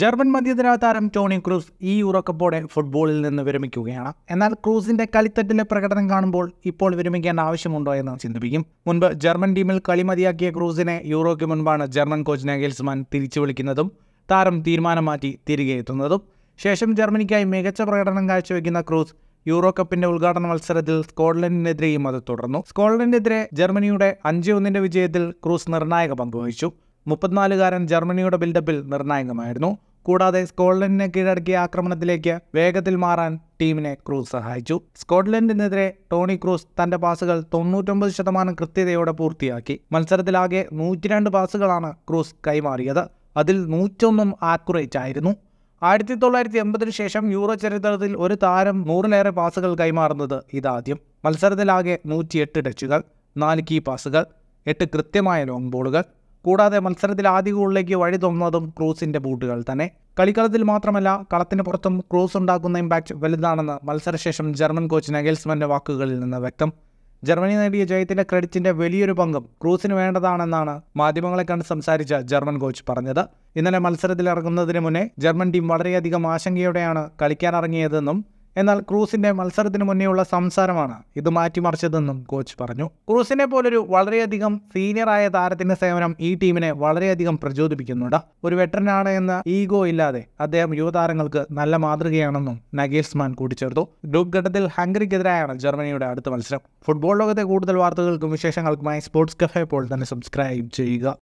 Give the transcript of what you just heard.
German മധ്യതര താരം Toni Kroos ഈ ഉറക്കപ്പോടെ ഫുട്ബോളിൽ നിന്ന് വിരമിക്കുകയാണ് എന്നാൽ ക്രൂസിന്റെ കളിത്തട്ടിലെ പ്രകടനം കാണുമ്പോൾ ഇപ്പോൾ വിരമിക്കേണ്ട ആവശ്യമുണ്ടോ എന്ന് ചിന്തിപ്പിക്കും മുൻപ് ജർമ്മൻ ടീമിൽ കളി മതിയാക്കിയ ക്രൂസിനെ യൂറോയ്ക്ക് മുൻപാണ് ജർമ്മൻ കോച്ച് നഗേൽസ്മാൻ തിരിച്ചു വിളിക്കുന്നതും താരം തീരുമാനം മാറ്റി തിരികെ എത്തുന്നതും ശേഷം ജർമ്മനിക്കായി മികച്ച പ്രകടനം കാഴ്ചവെക്കുന്ന ക്രൂസ് യൂറോ കപ്പിന്റെ ഉദ്ഘാടന മത്സരത്തിൽ സ്കോട്ട്ലൻഡിനെതിരെയും അത് തുടർന്നു സ്കോട്ട്ലൻഡിനെതിരെ ജർമ്മനിയുടെ അഞ്ച് ഒന്നിന്റെ വിജയത്തിൽ ക്രൂസ് നിർണായക പങ്കുവഹിച്ചു മുപ്പത്തിനാലുകാരൻ ജർമ്മനിയുടെ ബിൽഡപ്പിൽ നിർണായകമായിരുന്നു കൂടാതെ സ്കോട്ട്ലൻഡിനെ കീഴടക്കിയ ആക്രമണത്തിലേക്ക് വേഗത്തിൽ മാറാൻ ടീമിനെ ക്രൂസ് സഹായിച്ചു സ്കോട്ട്ലൻഡിനെതിരെ ടോണി ക്രൂസ് തന്റെ പാസുകൾ തൊണ്ണൂറ്റൊമ്പത് ശതമാനം കൃത്യതയോടെ പൂർത്തിയാക്കി മത്സരത്തിലാകെ നൂറ്റിരണ്ട് പാസുകളാണ് ക്രൂസ് കൈമാറിയത് അതിൽ നൂറ്റൊന്നും ആക്യുറേറ്റ് ആയിരുന്നു ആയിരത്തി തൊള്ളായിരത്തി എൺപതിനു ശേഷം യൂറോ ചരിത്രത്തിൽ ഒരു താരം നൂറിലേറെ പാസുകൾ കൈമാറുന്നത് ഇതാദ്യം മത്സരത്തിലാകെ നൂറ്റിയെട്ട് ടച്ചുകൾ നാല് കീ പാസുകൾ എട്ട് കൃത്യമായ ലോങ് ബോളുകൾ കൂടാതെ മത്സരത്തിൽ ആദ്യ ഗോളിലേക്ക് വഴി തോന്നുന്നതും ക്രൂസിന്റെ ബൂട്ടുകൾ തന്നെ കളിക്കളത്തിൽ മാത്രമല്ല കളത്തിന് പുറത്തും ക്രൂസ് ഉണ്ടാക്കുന്ന ഇമ്പാക്റ്റ് വലുതാണെന്ന് മത്സരശേഷം ജർമ്മൻ കോച്ച് നഗേൽസ്മന്റെ വാക്കുകളിൽ നിന്ന് വ്യക്തം ജർമ്മനി നേടിയ ജയത്തിന്റെ ക്രെഡിറ്റിന്റെ വലിയൊരു പങ്കും ക്രൂസിന് വേണ്ടതാണെന്നാണ് മാധ്യമങ്ങളെ കണ്ട് സംസാരിച്ച ജർമ്മൻ കോച്ച് പറഞ്ഞത് ഇന്നലെ മത്സരത്തിൽ ഇറങ്ങുന്നതിന് മുന്നേ ജർമ്മൻ ടീം വളരെയധികം ആശങ്കയോടെയാണ് കളിക്കാനിറങ്ങിയതെന്നും എന്നാൽ ക്രൂസിൻ്റെ മത്സരത്തിന് മുന്നേയുള്ള സംസാരമാണ് ഇത് മാറ്റിമറിച്ചതെന്നും കോച്ച് പറഞ്ഞു ക്രൂസിനെ പോലൊരു വളരെയധികം സീനിയറായ താരത്തിൻ്റെ സേവനം ഈ ടീമിനെ വളരെയധികം പ്രചോദിപ്പിക്കുന്നുണ്ട് ഒരു വെറ്ററനാണ് എന്ന ഈഗോ ഇല്ലാതെ അദ്ദേഹം യുവതാരങ്ങൾക്ക് നല്ല മാതൃകയാണെന്നും നഗേഴ്സ്മാൻ കൂട്ടിച്ചേർത്തു ഗ്രൂപ്പ് ഘട്ടത്തിൽ ഹംഗറിക്കെതിരായാണ് ജർമ്മനിയുടെ അടുത്ത മത്സരം ഫുട്ബോൾ ലോകത്തെ കൂടുതൽ വാർത്തകൾക്കും വിശേഷങ്ങൾക്കുമായി സ്പോർട്സ് കഫേ പോൾ തന്നെ സബ്സ്ക്രൈബ് ചെയ്യുക